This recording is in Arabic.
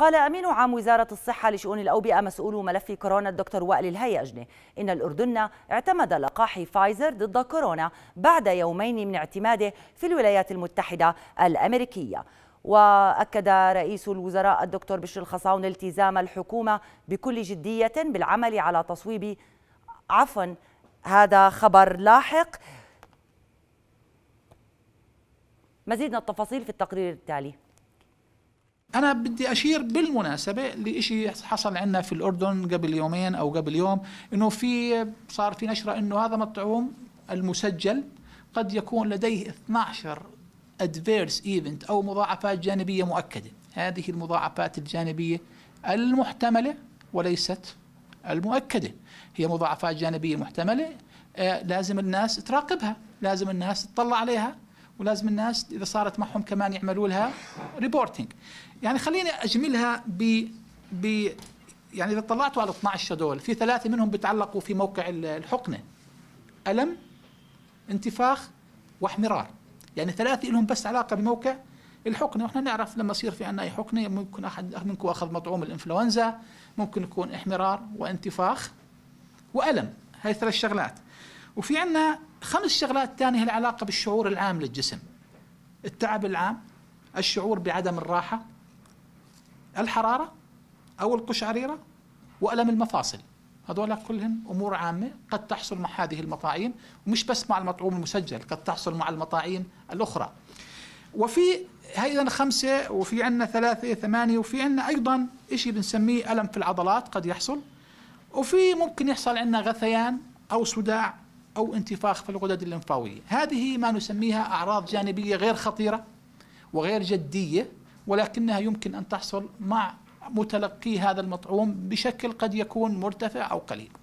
قال أمين عام وزارة الصحة لشؤون الأوبئة مسؤول ملف كورونا الدكتور وائل الهيجني إن الأردن اعتمد لقاح فايزر ضد كورونا بعد يومين من اعتماده في الولايات المتحدة الأمريكية وأكد رئيس الوزراء الدكتور بشر الخصاون التزام الحكومة بكل جدية بالعمل على تصويب عفوا هذا خبر لاحق مزيد من التفاصيل في التقرير التالي أنا بدي أشير بالمناسبة لإشي حصل عندنا في الأردن قبل يومين أو قبل يوم إنه في صار في نشرة إنه هذا مطعوم المسجل قد يكون لديه 12 ادفيرس ايفنت أو مضاعفات جانبية مؤكدة هذه المضاعفات الجانبية المحتملة وليست المؤكدة هي مضاعفات جانبية محتملة آه لازم الناس تراقبها لازم الناس تطلع عليها ولازم الناس اذا صارت معهم كمان يعملوا لها ريبورتنج يعني خليني اجملها ب ب يعني اذا طلعتوا على 12 هذول في ثلاثه منهم بتعلقوا في موقع الحقنه الم انتفاخ واحمرار يعني ثلاثه لهم بس علاقه بموقع الحقنه واحنا نعرف لما يصير في عندنا اي حقنه ممكن احد منكم اخذ مطعوم الانفلونزا ممكن يكون احمرار وانتفاخ والم هاي ثلاث شغلات وفي عندنا خمس شغلات ثانية لها علاقة بالشعور العام للجسم التعب العام الشعور بعدم الراحة الحرارة أو القشعريرة وألم المفاصل هذول كلهم أمور عامة قد تحصل مع هذه المطاعيم ومش بس مع المطعوم المسجل قد تحصل مع المطاعيم الأخرى وفي أيضا خمسة وفي عندنا ثلاثة ثمانية وفي عندنا أيضا شيء بنسميه ألم في العضلات قد يحصل وفي ممكن يحصل عندنا غثيان أو صداع أو انتفاخ في الغدد الليمفاوية هذه ما نسميها أعراض جانبية غير خطيرة وغير جدية ولكنها يمكن أن تحصل مع متلقي هذا المطعوم بشكل قد يكون مرتفع أو قليل